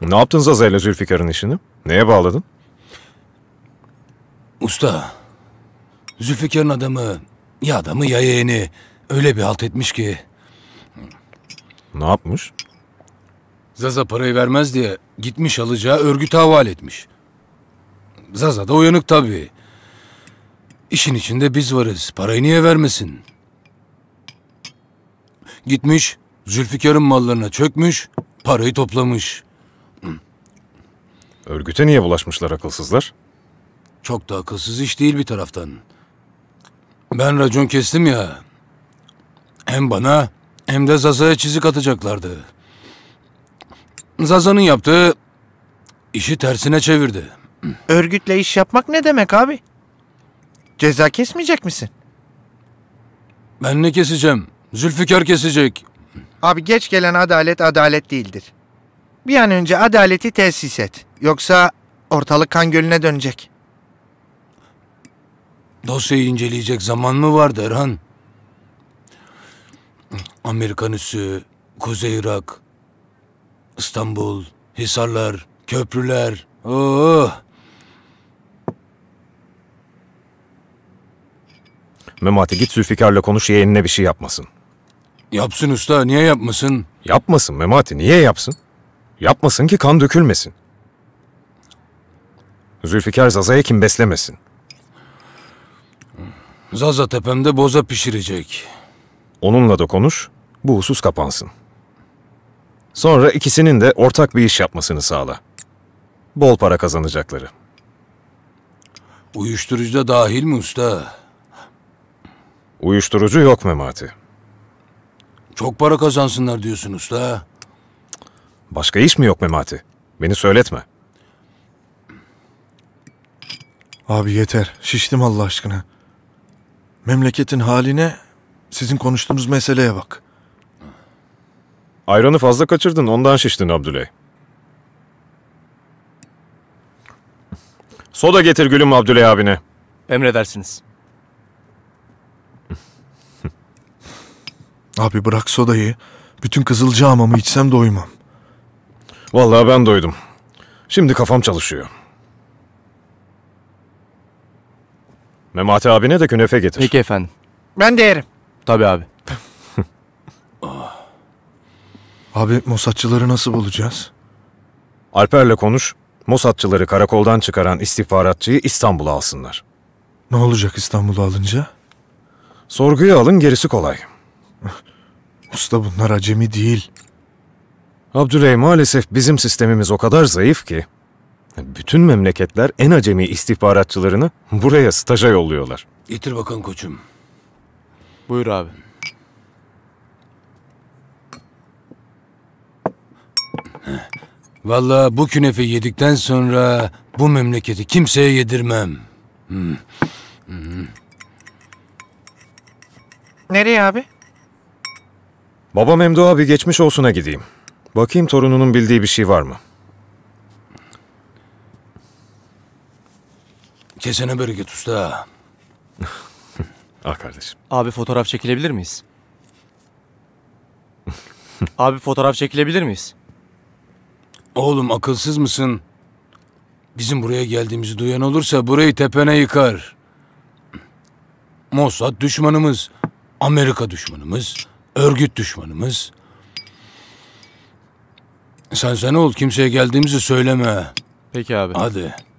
Ne yaptın Zaza'yla Zülfikar'ın işini? Neye bağladın? Usta, Zülfikar'ın adamı ya adamı ya yeğeni öyle bir halt etmiş ki. Ne yapmış? Zaza parayı vermez diye gitmiş alacağı örgüte havale etmiş. Zaza da uyanık tabii. İşin içinde biz varız. Parayı niye vermesin? Gitmiş, Zülfikar'ın mallarına çökmüş, parayı toplamış. Örgüte niye bulaşmışlar akılsızlar? Çok da akılsız iş değil bir taraftan. Ben racon kestim ya. Hem bana hem de Zaza'ya çizik atacaklardı. Zaza'nın yaptığı işi tersine çevirdi. Örgütle iş yapmak ne demek abi? Ceza kesmeyecek misin? Ben ne keseceğim? Zülfikar kesecek. Abi geç gelen adalet adalet değildir. Bir an önce adaleti tesis et. Yoksa ortalık kan gölüne dönecek. Dosyayı inceleyecek zaman mı var Derhan? Amerikan üssü, Kuzey Irak, İstanbul, hisarlar, köprüler. Oh! Memati git Zülfikar'la konuş yeğenine bir şey yapmasın. Yapsın usta, niye yapmasın? Yapmasın Memati, niye yapsın? Yapmasın ki kan dökülmesin. Zülfikar zaza'yı kim beslemesin. Zaza tepemde boza pişirecek. Onunla da konuş, bu husus kapansın. Sonra ikisinin de ortak bir iş yapmasını sağla. Bol para kazanacakları. Uyuşturucu da dahil mi usta? Uyuşturucu yok Memati. Çok para kazansınlar diyorsun usta. Başka iş mi yok Memati? Beni söyletme. Abi yeter. Şiştim Allah aşkına. Memleketin haline sizin konuştuğunuz meseleye bak. Ayranı fazla kaçırdın ondan şiştin Abdüley. Soda getir gülüm Abdüley abine. Emredersiniz. Abi bırak sodayı. Bütün kızılcahamamı içsem doymam. Vallahi ben doydum. Şimdi kafam çalışıyor. Memati abine de künefe getir. Peki efendim. Ben de yerim. Tabii abi. abi Mossadçıları nasıl bulacağız? Alper'le konuş. Mossadçıları karakoldan çıkaran istihbaratçıyı İstanbul'a alsınlar. Ne olacak İstanbul'a alınca? Sorguyu alın gerisi kolay. Usta bunlar acemi değil. Abdüley maalesef bizim sistemimiz o kadar zayıf ki bütün memleketler en acemi istihbaratçılarını buraya staja yolluyorlar. Getir bakalım koçum. Buyur abi. Valla bu künefe yedikten sonra bu memleketi kimseye yedirmem. Hmm. Hmm. Nereye abi? Babam Emdo abi geçmiş olsuna gideyim. Bakayım torununun bildiği bir şey var mı? Kesene bereket usta. Ah kardeşim. Abi fotoğraf çekilebilir miyiz? Abi fotoğraf çekilebilir miyiz? Oğlum akılsız mısın? Bizim buraya geldiğimizi duyan olursa burayı tepene yıkar. Mossad düşmanımız, Amerika düşmanımız, örgüt düşmanımız. Sen sen ol kimseye geldiğimizi söyleme. Peki abi. Hadi.